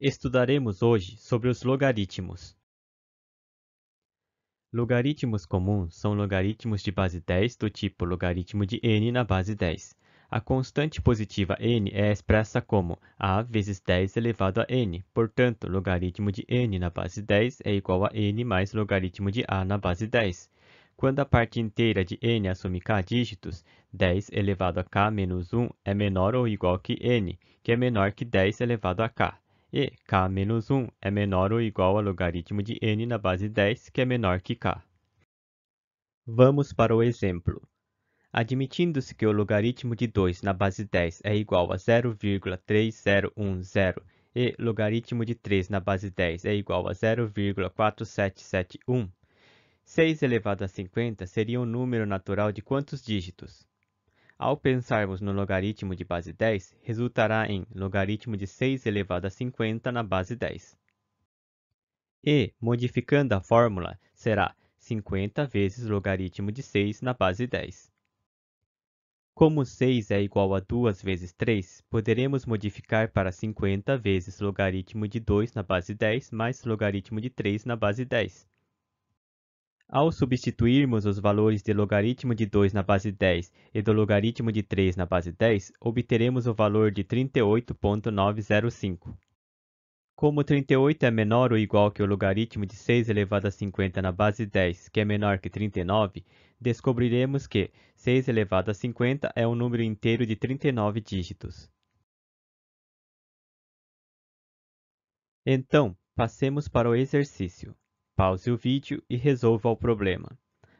Estudaremos hoje sobre os logaritmos. Logaritmos comuns são logaritmos de base 10 do tipo logaritmo de n na base 10. A constante positiva n é expressa como a vezes 10 elevado a n. Portanto, logaritmo de n na base 10 é igual a n mais logaritmo de a na base 10. Quando a parte inteira de n assume k dígitos, 10 elevado a k menos 1 é menor ou igual que n, que é menor que 10 elevado a k e k menos 1 é menor ou igual a logaritmo de n na base 10, que é menor que k. Vamos para o exemplo. Admitindo-se que o logaritmo de 2 na base 10 é igual a 0,3010 e logaritmo de 3 na base 10 é igual a 0,4771, 6 elevado a 50 seria um número natural de quantos dígitos? Ao pensarmos no logaritmo de base 10, resultará em logaritmo de 6 elevado a 50 na base 10. E, modificando a fórmula, será 50 vezes logaritmo de 6 na base 10. Como 6 é igual a 2 vezes 3, poderemos modificar para 50 vezes logaritmo de 2 na base 10 mais logaritmo de 3 na base 10. Ao substituirmos os valores de logaritmo de 2 na base 10 e do logaritmo de 3 na base 10, obteremos o valor de 38.905. Como 38 é menor ou igual que o logaritmo de 6 elevado a 50 na base 10, que é menor que 39, descobriremos que 6 elevado a 50 é um número inteiro de 39 dígitos. Então, passemos para o exercício. Pause o vídeo e resolva o problema.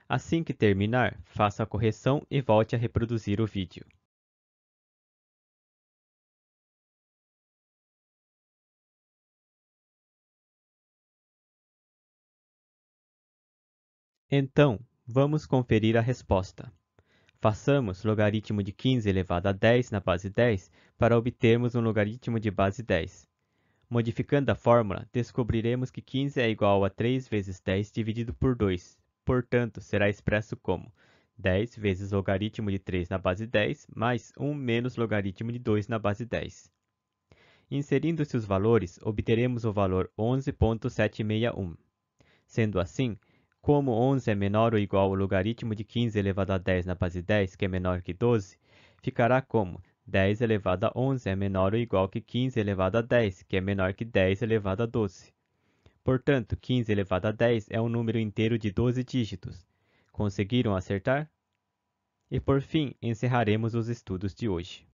Assim que terminar, faça a correção e volte a reproduzir o vídeo. Então, vamos conferir a resposta. Façamos logaritmo de 15 elevado a 10 na base 10 para obtermos um logaritmo de base 10. Modificando a fórmula, descobriremos que 15 é igual a 3 vezes 10 dividido por 2. Portanto, será expresso como 10 vezes logaritmo de 3 na base 10, mais 1 menos logaritmo de 2 na base 10. Inserindo-se os valores, obteremos o valor 11.761. Sendo assim, como 11 é menor ou igual ao logaritmo de 15 elevado a 10 na base 10, que é menor que 12, ficará como 10 elevado a 11 é menor ou igual que 15 elevado a 10, que é menor que 10 elevado a 12. Portanto, 15 elevado a 10 é um número inteiro de 12 dígitos. Conseguiram acertar? E por fim, encerraremos os estudos de hoje.